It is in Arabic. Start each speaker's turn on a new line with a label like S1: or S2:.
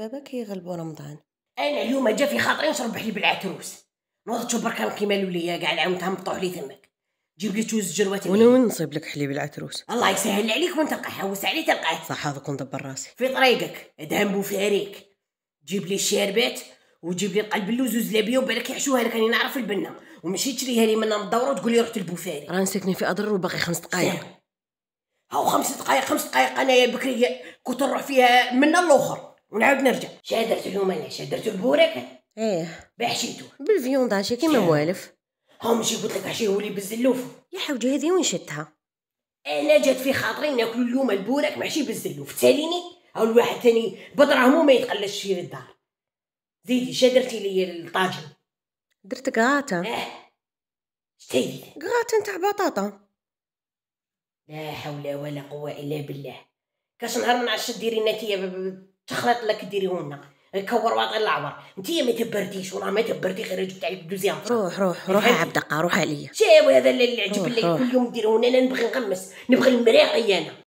S1: بابا كيغلبو رمضان انا اليوم جا في خاطري نشرب حليب العتروس نوض بركان كيما الولية كاع العام تهبطو لي تماك جيب لي توز جروات وانا وين نصيب لك حليب العتروس الله يسهل عليك وانت تلقى حوس عليه تلقاه صح هذا هذوك دبر راسي في طريقك ادهنبو في عريك جيب لي الشربات وجيب لي قلب اللوز وزلابيه وبالك يحشوها لك راني نعرف البنه ومشي تشريها لي من الدور وتقول لي رحت البوفاري راه نسكني في اضرر وباقي خمس دقائق هاو خمس دقائق خمس دقائق انايا بكري كنت نروح فيها من الاخر ونعاود نرجع شا درتو اليوم انا شا البوراك ايه بحشيتو بالفيوند عشي كيما موالف ها ماشي قلت لك عشي هو اللي بالزلوف يا حوجي هذه وين شدها انا جات في خاطري ناكلو اليوم البوراك معشي بالزلوف تساليني هاو الواحد تاني بدرهمو ما يتقلش في الدار زيدي شا درتي لي الطاجن درت قراتا اه شتي قراتا نتاع بطاطا لا حول ولا قوه الا بالله كاش نهار من عشرة ديري نتيه تخلط لك كديريوه لنا كور واطي العبر انت ما تبرديش والله ما تبردي غير جبت عليك دوزيام روح روح روح يا عبد القا روح عليا شاوي هذا اللي عجب اللي كل يوم نديرو انا نبغي نغمس نبغي المراقي انا